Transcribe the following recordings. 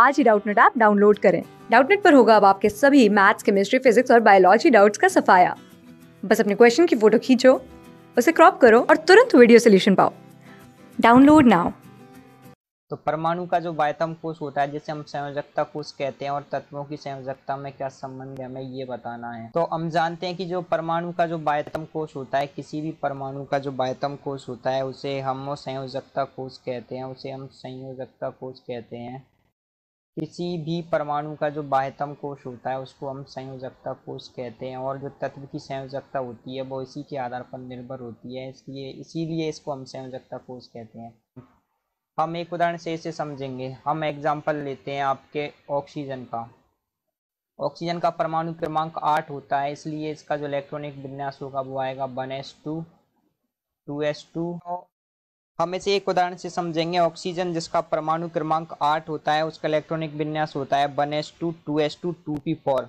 आज ही Doubtnut app download करें डाउटनेट पर होगा अब आपके सभी मैथ्स केमिस्ट्री फिजिक्स और बायोलॉजी डाउट्स का सफाया बस अपने क्वेश्चन की फोटो खींचो उसे क्रॉप करो और तुरंत वीडियो सोल्यूशन पाओ डाउनलोड नाउ तो परमाणु का जो वायतम कोष होता है जिसे हम संयोजकता कोष कहते हैं और तत्वों की संयोजकता में क्या संबंध है हमें ये बताना है तो हम जानते हैं कि जो परमाणु का जो वायतम कोष होता है किसी भी परमाणु का जो वायतम कोष होता है उसे हम संयोजकता कोष कहते हैं उसे हम संयोजकता कोष कहते हैं किसी भी परमाणु का जो बाह्यतम कोष होता है उसको हम संयोजकता कोष कहते हैं और जो तत्व की संयोजकता होती है वो इसी के आधार पर निर्भर होती है इसलिए इसीलिए इसको हम संयोजकता कोष कहते हैं हम एक उदाहरण से इसे समझेंगे हम एग्जाम्पल लेते हैं आपके ऑक्सीजन का ऑक्सीजन का परमाणु क्रमांक आठ होता है इसलिए इसका जो इलेक्ट्रॉनिक विन्यास होगा वो आएगा one S two two S two हम इसे एक उदाहरण से समझेंगे ऑक्सीजन जिसका परमाणु क्रमांक आठ होता है उसका इलेक्ट्रॉनिक विन्यास होता है one S two two S two two P four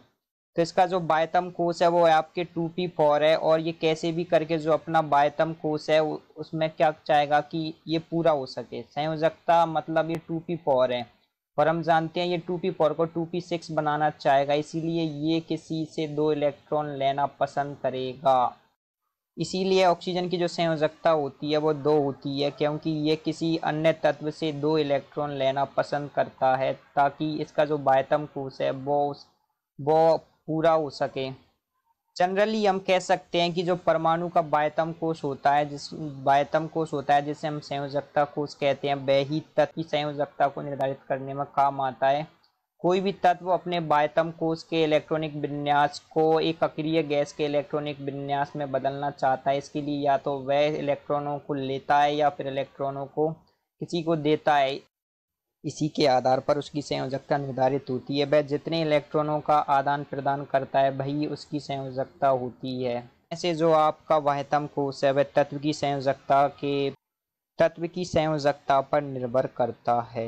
तो इसका जो बायतम कोष है वो है आपके टू पी फोर है और ये कैसे भी करके जो अपना बायतम कोष है उसमें क्या चाहेगा कि ये पूरा हो सके संयोजकता मतलब ये टू पी फोर है और हम जानते हैं ये टू पी फोर को टू पी सिक्स बनाना चाहेगा इसीलिए ये किसी से दो इलेक्ट्रॉन लेना पसंद करेगा इसीलिए ऑक्सीजन की जो संयोजकता होती है वो दो होती है क्योंकि ये किसी अन्य तत्व से दो इलेक्ट्रॉन लेना पसंद करता है ताकि इसका जो बायतम कोष है वो वो पूरा हो सके जनरली हम कह सकते हैं कि जो परमाणु का बायतम कोष होता है जिस बायतम कोष होता है जिसे हम संयोजकता कोष कहते हैं ही तत्व की संयोजकता को निर्धारित करने में काम आता है कोई भी तत्व अपने बायतम कोष के इलेक्ट्रॉनिक विन्यास को एक अक्रिय गैस के इलेक्ट्रॉनिक विन्यास में बदलना चाहता है इसके लिए या तो वह इलेक्ट्रॉनों को लेता है या फिर इलेक्ट्रॉनों को किसी को देता है इसी के आधार पर उसकी संयोजकता निर्धारित होती है वह जितने इलेक्ट्रॉनों का आदान प्रदान करता है वही उसकी संयोजकता होती है ऐसे जो आपका वाहतम कोष है वह तत्व की संयोजकता के तत्व की संयोजकता पर निर्भर करता है